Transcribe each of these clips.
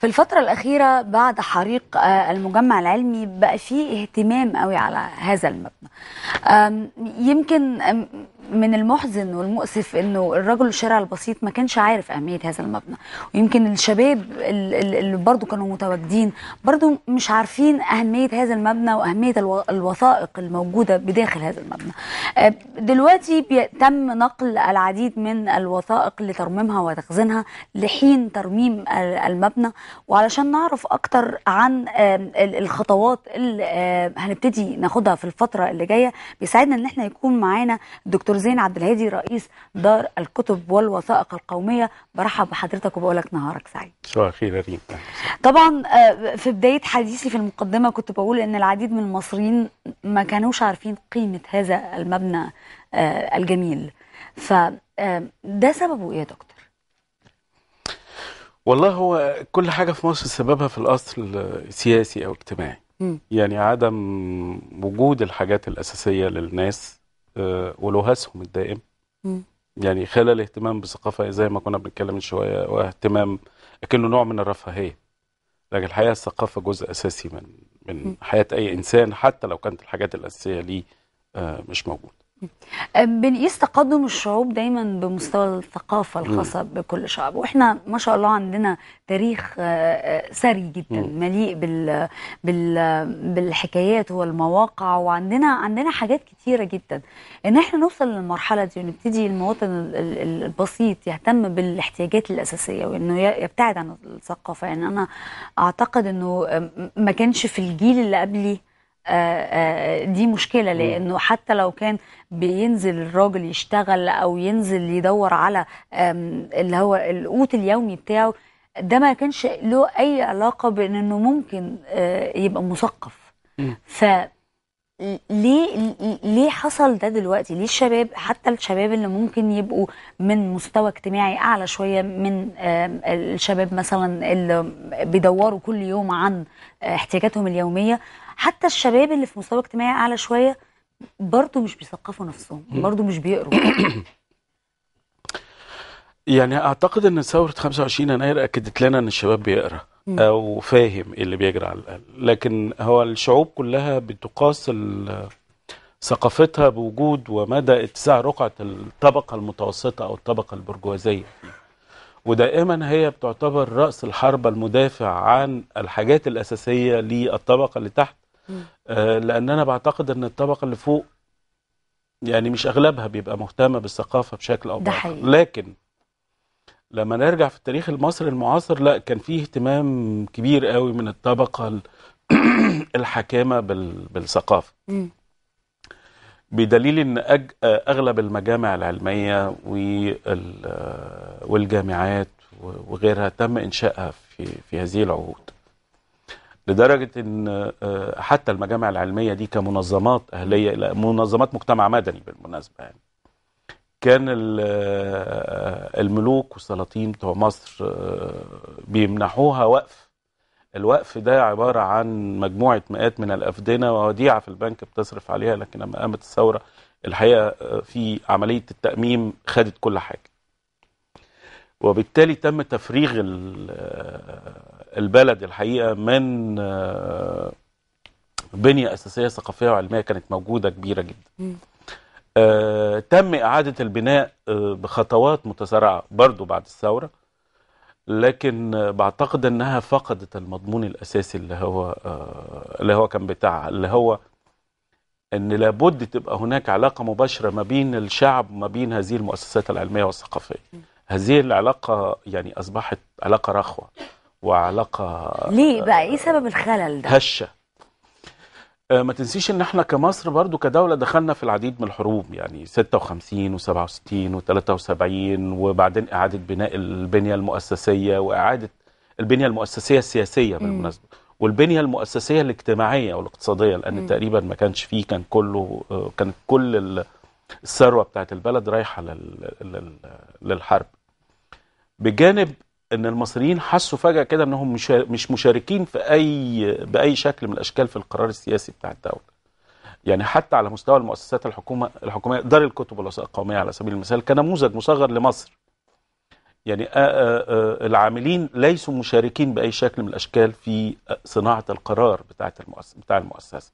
في الفترة الأخيرة بعد حريق آه، المجمع العلمي بقى فيه اهتمام قوي على هذا المبنى يمكن من المحزن والمؤسف انه الرجل الشارع البسيط ما كانش عارف اهميه هذا المبنى ويمكن الشباب اللي برضو كانوا متواجدين برضو مش عارفين اهميه هذا المبنى واهميه الوثائق الموجوده بداخل هذا المبنى آه، دلوقتي تم نقل العديد من الوثائق لترميمها وتخزينها لحين ترميم المبنى وعلشان نعرف اكتر عن الخطوات اللي هنبتدي ناخدها في الفتره اللي جايه بيساعدنا ان احنا يكون معانا دكتور دكتور زين عبد الهادي رئيس دار الكتب والوثائق القوميه برحب بحضرتك وبقول لك نهارك سعيد مساء الخير يا ريم طبعا آه، في بدايه حديثي في المقدمه كنت بقول ان العديد من المصريين ما كانوش عارفين قيمه هذا المبنى آه، الجميل ف آه، ده سببه ايه يا دكتور والله هو كل حاجة في مصر سببها في الأصل سياسي أو اجتماعي يعني عدم وجود الحاجات الأساسية للناس آه، ولهاسهم الدائم م. يعني خلال الاهتمام بالثقافة زي ما كنا بنتكلم من شوية واهتمام أكنه نوع من الرفاهية لكن الحقيقة الثقافة جزء أساسي من من حياة أي إنسان حتى لو كانت الحاجات الأساسية ليه آه، مش موجودة بنقيس تقدم الشعوب دايما بمستوى الثقافة الخاصة م. بكل شعب واحنا ما شاء الله عندنا تاريخ آه، آه، سري جدا م. مليء بال... بال... بالحكايات والمواقع وعندنا عندنا حاجات كتيرة جدا ان احنا نوصل للمرحلة دي ونبتدي المواطن البسيط يهتم بالاحتياجات الأساسية وانه يبتعد عن الثقافة يعني انا اعتقد انه آه، ما كانش في الجيل اللي قبلي آه، آه، دي مشكله لانه حتى لو كان بينزل الراجل يشتغل او ينزل يدور على اللي هو القوت اليومي بتاعه ده ما كانش له اي علاقه بان انه ممكن آه، يبقى مثقف ف ليه ليه حصل ده دلوقتي ليه الشباب حتى الشباب اللي ممكن يبقوا من مستوى اجتماعي اعلى شويه من الشباب مثلا اللي بيدوروا كل يوم عن احتياجاتهم اليوميه حتى الشباب اللي في مستوى اجتماعي اعلى شويه برضه مش بيثقفوا نفسهم برضه مش بيقروا يعني اعتقد ان ثوره 25 يناير اكدت لنا ان الشباب بيقرا او فاهم إيه اللي بيجرى على الاقل لكن هو الشعوب كلها بتقاس ثقافتها بوجود ومدى اتساع رقعه الطبقه المتوسطه او الطبقه البرجوازيه ودائما هي بتعتبر راس الحربه المدافع عن الحاجات الاساسيه للطبقه اللي تحت آه، لان انا بعتقد ان الطبقه اللي فوق يعني مش اغلبها بيبقى مهتمه بالثقافه بشكل او باخر لكن لما نرجع في التاريخ المصري المعاصر لا كان فيه اهتمام كبير قوي من الطبقه الحكامه بالثقافه بدليل ان اغلب المجامع العلميه والجامعات وغيرها تم انشائها في في هذه العهود لدرجة أن آه، حتى المجامع العلمية دي كمنظمات أهلية منظمات مجتمع مدني بالمناسبة يعني كان آه، الملوك والسلاطين بتوع مصر آه، بيمنحوها وقف الوقف ده عبارة عن مجموعة مئات من الأفدنة ووديعة في البنك بتصرف عليها لكن لما قامت الثورة الحقيقة في عملية التأميم خدت كل حاجة وبالتالي تم تفريغ البلد الحقيقه من آه، بنيه اساسيه ثقافيه وعلميه كانت موجوده كبيره جدا. آه، تم اعاده البناء آه، بخطوات متسارعه برضو بعد الثوره لكن بعتقد انها فقدت المضمون الاساسي اللي هو اللي هو كان بتاعها اللي هو ان لابد تبقى هناك علاقه مباشره ما بين الشعب وما بين هذه المؤسسات العلميه والثقافيه. هذه العلاقه يعني اصبحت علاقه رخوه. وعلاقه ليه بقى ايه سبب الخلل ده هشه آه، ما تنسيش ان احنا كمصر برضو كدولة دخلنا في العديد من الحروب يعني 56 و67 و73 وبعدين اعادة بناء البنية المؤسسية واعادة البنية المؤسسية السياسية بالمناسبة والبنية المؤسسية الاجتماعية والاقتصادية لان م. تقريبا ما كانش فيه كان كله آه، كان كل الثروة بتاعت البلد رايحة للحرب بجانب ان المصريين حسوا فجاه كده انهم مش مشاركين في اي باي شكل من الاشكال في القرار السياسي بتاع الدوله. يعني حتى على مستوى المؤسسات الحكومه الحكوميه دار الكتب القوميه على سبيل المثال كنموذج مصغر لمصر. يعني العاملين ليسوا مشاركين باي شكل من الاشكال في صناعه القرار بتاعه المؤسسه بتاع المؤسسه.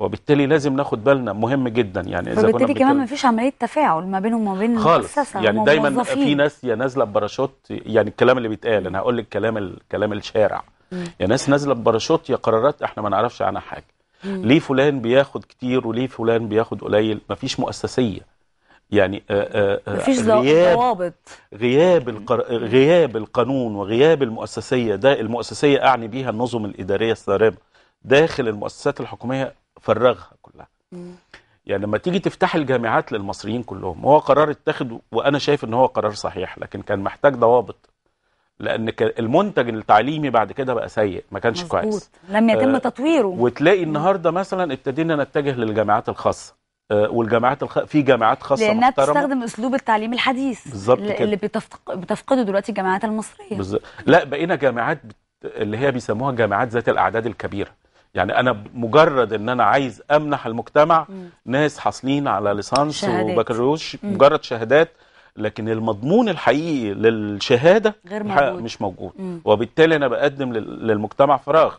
وبالتالي لازم ناخد بالنا مهم جدا يعني اذا وبالتالي كمان ما فيش عمليه تفاعل ما بينهم وما بين المؤسسه يعني دايما في ناس يا نازله بباراشوت يعني الكلام اللي بيتقال انا هقول لك كلام كلام الشارع يا ناس نازله بباراشوت يا قرارات احنا ما نعرفش عنها حاجه مم. ليه فلان بياخد كتير وليه فلان بياخد قليل ما فيش مؤسسيه يعني آه، آه، آه، مفيش غياب ضوابط غياب القر... غياب القانون وغياب المؤسسيه ده المؤسسيه اعني بيها النظم الاداريه الصارمه داخل المؤسسات الحكوميه فرغها كلها يعني لما تيجي تفتح الجامعات للمصريين كلهم هو قرار اتخذ وانا شايف ان هو قرار صحيح لكن كان محتاج ضوابط لان المنتج التعليمي بعد كده بقى سيء ما كانش مزبوط. كويس لم يتم آه تطويره وتلاقي النهارده مثلا ابتدينا نتجه للجامعات الخاصه آه والجامعات الخ... في جامعات خاصه لانها محترمة. بتستخدم اسلوب التعليم الحديث بالظبط اللي بتفتق... بتفقده دلوقتي الجامعات المصريه بالظبط لا بقينا جامعات بت... اللي هي بيسموها جامعات ذات الاعداد الكبيره يعني انا مجرد ان انا عايز امنح المجتمع م. ناس حاصلين على ليسانس وبكالوريوس مجرد شهادات لكن المضمون الحقيقي للشهاده غير موجود. مش موجود م. وبالتالي انا بقدم للمجتمع فراغ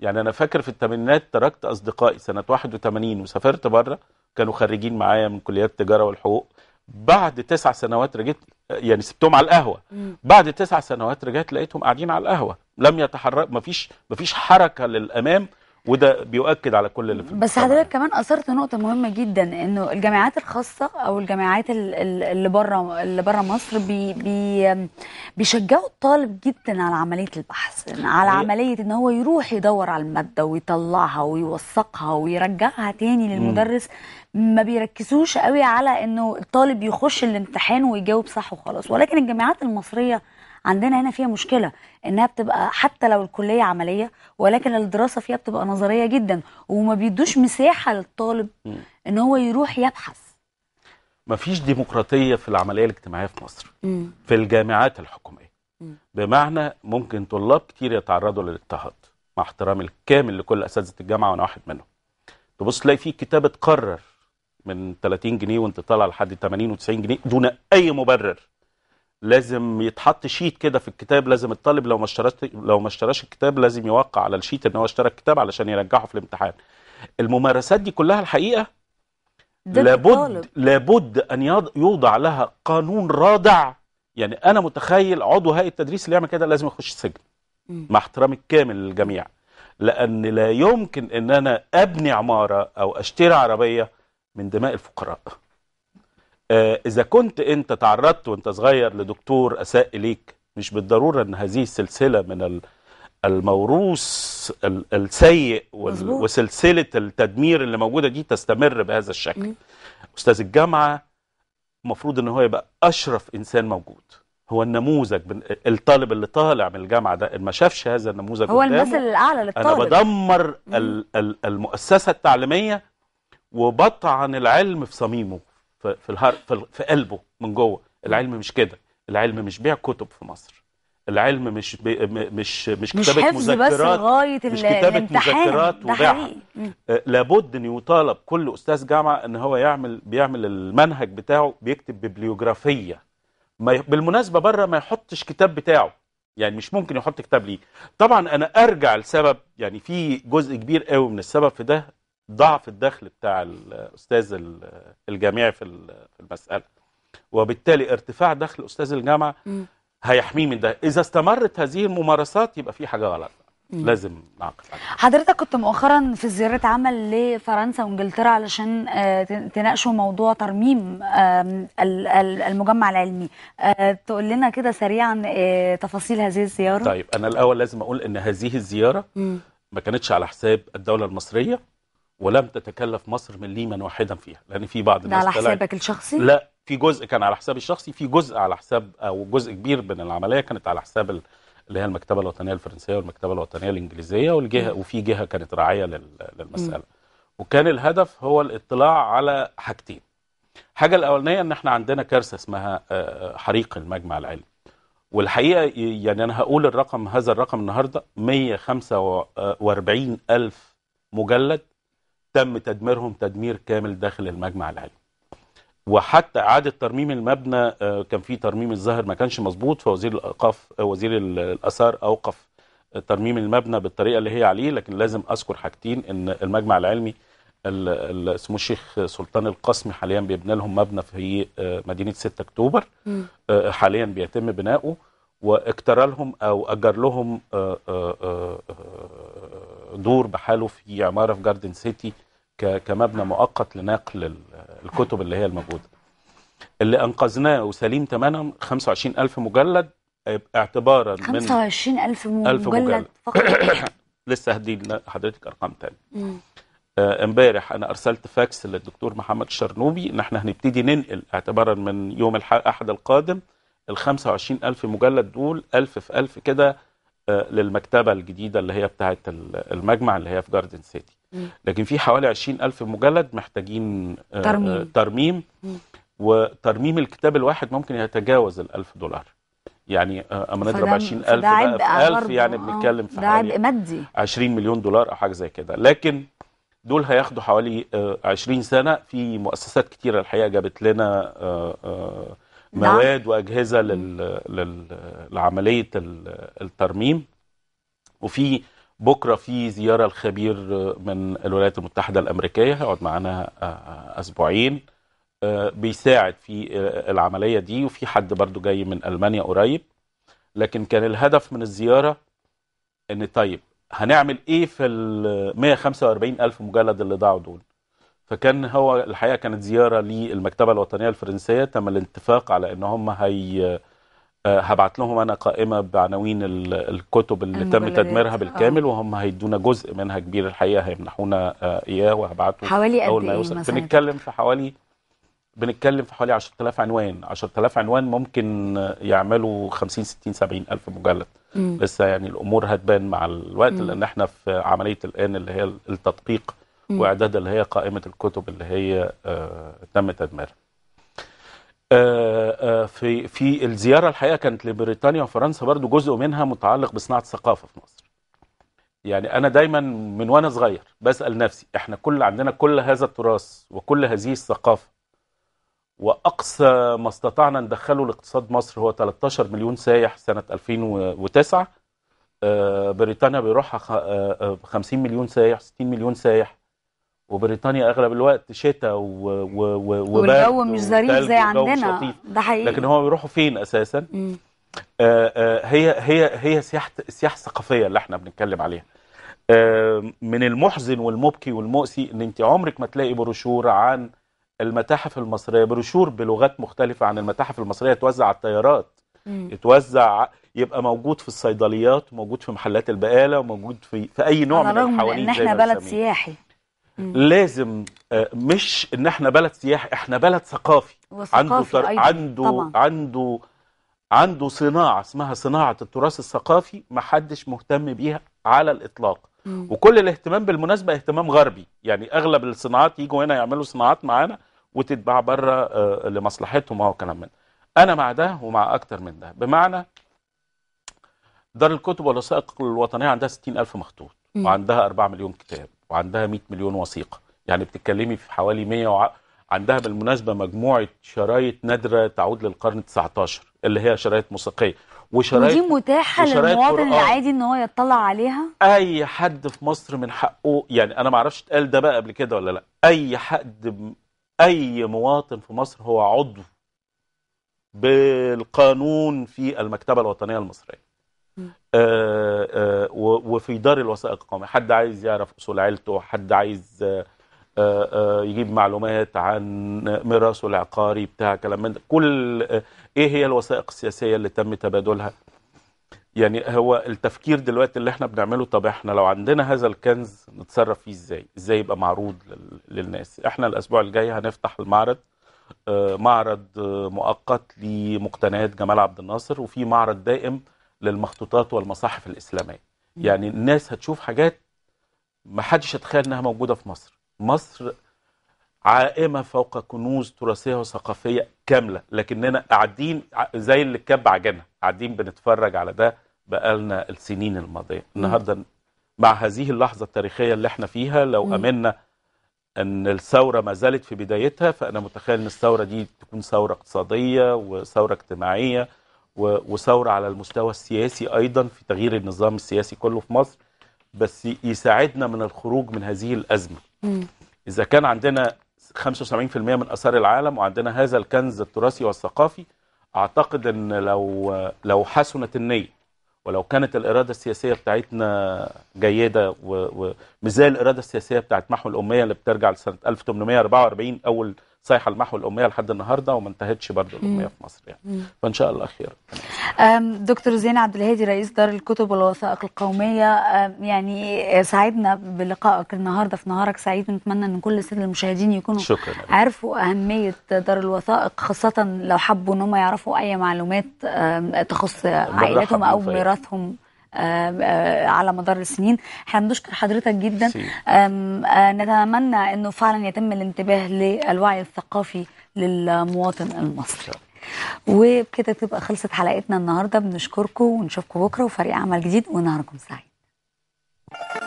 يعني انا فاكر في الثمانينات تركت اصدقائي سنه 81 وسافرت بره كانوا خريجين معايا من كليات التجاره والحقوق بعد تسع سنوات رجعت يعني سبتهم على القهوه م. بعد تسع سنوات رجعت لقيتهم قاعدين على القهوه لم يتحرك مفيش مفيش حركه للامام وده بيؤكد على كل اللي في بس حضرتك كمان اثرت نقطه مهمه جدا انه الجامعات الخاصه او الجامعات اللي بره اللي بره مصر بي بي بيشجعوا الطالب جدا على عمليه البحث على عمليه ان هو يروح يدور على الماده ويطلعها ويوثقها ويرجعها تاني للمدرس ما بيركزوش قوي على انه الطالب يخش الامتحان ويجاوب صح وخلاص ولكن الجامعات المصريه عندنا هنا فيها مشكله انها بتبقى حتى لو الكليه عمليه ولكن الدراسه فيها بتبقى نظريه جدا وما بيدوش مساحه للطالب ان هو يروح يبحث مفيش ديمقراطيه في العمليه الاجتماعيه في مصر م. في الجامعات الحكوميه م. بمعنى ممكن طلاب كتير يتعرضوا للاضطهاد مع احترامي الكامل لكل اساتذه الجامعه وانا واحد منهم تبص تلاقي في كتابه قرر من 30 جنيه وانت طالع لحد 80 و90 جنيه دون اي مبرر لازم يتحط شيت كده في الكتاب لازم الطالب لو ما اشتراش لو ما اشتراش الكتاب لازم يوقع على الشيت ان هو اشترى الكتاب علشان يرجعه في الامتحان الممارسات دي كلها الحقيقه لابد الطالب. لابد ان يوضع لها قانون رادع يعني انا متخيل عضو هيئه التدريس اللي يعمل كده لازم يخش السجن مع احترامي الكامل للجميع لان لا يمكن ان انا ابني عماره او اشتري عربيه من دماء الفقراء آه، اذا كنت انت تعرضت وانت صغير لدكتور اساء اليك مش بالضروره ان هذه السلسله من الموروث السيء وسلسله التدمير اللي موجوده دي تستمر بهذا الشكل م. استاذ الجامعه المفروض ان هو يبقى اشرف انسان موجود هو النموذج الطالب اللي طالع من الجامعه ده ما شافش هذا النموذج هو المثل الاعلى للطالب انا بدمر المؤسسه التعليميه وبطعن العلم في صميمه في في, في قلبه من جوه العلم مش كده العلم مش بيع كتب في مصر العلم مش بي مش مش كتابه مش مذكرات بس مش كتابه مذكرات وبيعها آه، لابد ان يطالب كل استاذ جامعه ان هو يعمل بيعمل المنهج بتاعه بيكتب ببليوغرافية ما بالمناسبه بره ما يحطش كتاب بتاعه يعني مش ممكن يحط كتاب ليه طبعا انا ارجع لسبب يعني في جزء كبير قوي من السبب في ده ضعف الدخل بتاع الاستاذ الجامعي في المساله وبالتالي ارتفاع دخل استاذ الجامعه هيحميه من ده اذا استمرت هذه الممارسات يبقى في حاجه غلط لازم نعقد حضرتك كنت مؤخرا في زيارة عمل لفرنسا وانجلترا علشان آه، تناقشوا موضوع ترميم المجمع العلمي آه، تقول لنا كده سريعا آه، تفاصيل هذه الزيارة طيب أنا الأول لازم أقول أن هذه الزيارة ما كانتش على حساب الدولة المصرية ولم تتكلف مصر مليما واحدا فيها لان في بعض الناس على حسابك الشخصي لا في جزء كان على حسابي الشخصي في جزء على حساب او جزء كبير من العمليه كانت على حساب اللي هي المكتبه الوطنيه الفرنسيه والمكتبه الوطنيه الانجليزيه والجهه م. وفي جهه كانت راعيه للمساله م. وكان الهدف هو الاطلاع على حاجتين الحاجه الاولانيه ان احنا عندنا كارثه اسمها آه، حريق المجمع العلمي والحقيقه يعني انا هقول الرقم هذا الرقم النهارده 145 الف مجلد تم تدميرهم تدمير كامل داخل المجمع العلمي وحتى اعاده ترميم المبنى آه، كان في ترميم الظاهر ما كانش مظبوط فوزير الاوقاف آه، وزير الاثار اوقف ترميم المبنى بالطريقه اللي هي عليه لكن لازم اذكر حاجتين ان المجمع العلمي سمو الشيخ سلطان القاسمي حاليا بيبنى لهم مبنى في آه، مدينه 6 اكتوبر حاليا بيتم بناؤه واكترى لهم او اجر لهم آه، آه، آه، دور بحاله في عماره في جاردن سيتي كمبنى مؤقت لنقل الكتب اللي هي الموجوده. اللي انقذناه وسليم تماما 25000 مجلد اعتبارا من 25000 مجلد, مجلد فقط لسه هدي لحضرتك ارقام ثانيه. امبارح انا ارسلت فاكس للدكتور محمد الشرنوبي ان احنا هنبتدي ننقل اعتبارا من يوم الاحد القادم ال 25000 مجلد دول 1000 في 1000 كده آه، للمكتبه الجديده اللي هي بتاعه المجمع اللي هي في جاردن سيتي لكن في حوالي 20000 مجلد محتاجين آه، آه، ترميم, ترميم وترميم الكتاب الواحد ممكن يتجاوز ال 1000 دولار يعني اما نضرب 20000 1000 يعني بنتكلم في حوالي مادي 20 مليون دولار او حاجه زي كده لكن دول هياخدوا حوالي 20 سنه في مؤسسات كتيره الحقيقه جابت لنا نعم. مواد واجهزه لل... لعمليه الترميم وفي بكره في زياره الخبير من الولايات المتحده الامريكيه هيقعد معانا آه، آه، اسبوعين آه، بيساعد في العمليه دي وفي حد برضو جاي من المانيا قريب لكن كان الهدف من الزياره ان طيب هنعمل ايه في ال 145 الف مجلد اللي ضاعوا دول فكان هو الحقيقه كانت زياره للمكتبه الوطنيه الفرنسيه تم الاتفاق على ان هم هي آه، هبعت لهم انا قائمه بعناوين الكتب اللي تم تدميرها بالكامل آه. وهم هيدونا جزء منها كبير الحقيقه هيمنحونا آه، اياه وهبعته حوالي اول ما إيه يوصل بنتكلم في حوالي بنتكلم في حوالي 10000 عنوان 10000 عنوان ممكن يعملوا 50 60 70 الف مجلد مم. لسه يعني الامور هتبان مع الوقت مم. لان احنا في عمليه الان اللي هي التدقيق واعداد اللي هي قائمه الكتب اللي هي آه، تم تدميرها آه، آه، في في الزياره الحقيقه كانت لبريطانيا وفرنسا برضو جزء منها متعلق بصناعه الثقافه في مصر يعني انا دايما من وانا صغير بسال نفسي احنا كل عندنا كل هذا التراث وكل هذه الثقافه واقصى ما استطعنا ندخله لاقتصاد مصر هو 13 مليون سايح سنه 2009 بريطانيا بيروحها 50 مليون سايح 60 مليون سايح وبريطانيا اغلب الوقت شتاء و... و... و... والجو مش ظريف زي عندنا ده حقيقي لكن هم بيروحوا فين اساسا؟ آه آه هي هي هي سياحه السياحه الثقافيه اللي احنا بنتكلم عليها. آه من المحزن والمبكي والمؤسي ان انت عمرك ما تلاقي بروشور عن المتاحف المصريه، بروشور بلغات مختلفه عن المتاحف المصريه توزع على الطيارات. يتوزع يبقى موجود في الصيدليات وموجود في محلات البقاله وموجود في في اي نوع من الحوانيت ان احنا بلد سياحي لازم آه، مش ان احنا بلد سياحي احنا بلد ثقافي عنده أيضاً. أيوة، عنده طبعا. عنده عنده صناعه اسمها صناعه التراث الثقافي ما حدش مهتم بيها على الاطلاق مم. وكل الاهتمام بالمناسبه اهتمام غربي يعني اغلب الصناعات يجوا هنا يعملوا صناعات معانا وتتباع بره آه، لمصلحتهم او كلام من انا مع ده ومع اكتر من ده بمعنى دار الكتب والوثائق الوطنيه عندها 60000 مخطوط وعندها 4 مليون كتاب وعندها 100 مليون وثيقه يعني بتتكلمي في حوالي 100 وع... عندها بالمناسبه مجموعه شرايط نادره تعود للقرن 19 اللي هي شرايط موسيقيه وشرايط ودي متاحه للمواطن العادي ان هو يطلع عليها اي حد في مصر من حقه يعني انا ما اعرفش اتقال ده بقى قبل كده ولا لا اي حد اي مواطن في مصر هو عضو بالقانون في المكتبه الوطنيه المصريه آه، آه، وفي دار الوثائق القومية حد عايز يعرف اصول عيلته حد عايز آه، يجيب معلومات عن ميراثه العقاري بتاع كلام من كل ايه هي الوثائق السياسيه اللي تم تبادلها يعني هو التفكير دلوقتي اللي احنا بنعمله طب احنا لو عندنا هذا الكنز نتصرف فيه ازاي ازاي يبقى معروض للناس احنا الاسبوع الجاي هنفتح المعرض معرض مؤقت لمقتنيات جمال عبد الناصر وفي معرض دائم للمخطوطات والمصاحف الإسلامية يعني الناس هتشوف حاجات ما حدش يتخيل انها موجودة في مصر مصر عائمة فوق كنوز تراثية وثقافية كاملة لكننا قاعدين زي اللي كب عجينها قاعدين بنتفرج على ده بقالنا السنين الماضية النهاردة مع هذه اللحظة التاريخية اللي احنا فيها لو أمنا أن الثورة ما زالت في بدايتها فأنا متخيل أن الثورة دي تكون ثورة اقتصادية وثورة اجتماعية وثوره على المستوى السياسي ايضا في تغيير النظام السياسي كله في مصر بس يساعدنا من الخروج من هذه الازمه. مم. اذا كان عندنا 75% من اثار العالم وعندنا هذا الكنز التراثي والثقافي اعتقد ان لو لو حسنت النيه ولو كانت الاراده السياسيه بتاعتنا جيده ومش الاراده السياسيه بتاعت محو الاميه اللي بترجع لسنه 1844 اول سايحه لمحو الاميه لحد النهارده وما انتهتش برضه الاميه في مصر يعني فان شاء الله خير دكتور زين عبد الهادي رئيس دار الكتب والوثائق القوميه يعني سعدنا بلقائك النهارده في نهارك سعيد نتمنى ان كل الساده المشاهدين يكونوا شكرا عرفوا اهميه دار الوثائق خاصه لو حبوا ان هم يعرفوا اي معلومات تخص عائلتهم او ميراثهم آه، على مدار السنين احنا بنشكر حضرتك جدا آه، نتمنى انه فعلا يتم الانتباه للوعي الثقافي للمواطن المصري وبكده تبقى خلصت حلقتنا النهارده بنشكركم ونشوفكم بكره وفريق عمل جديد ونهاركم سعيد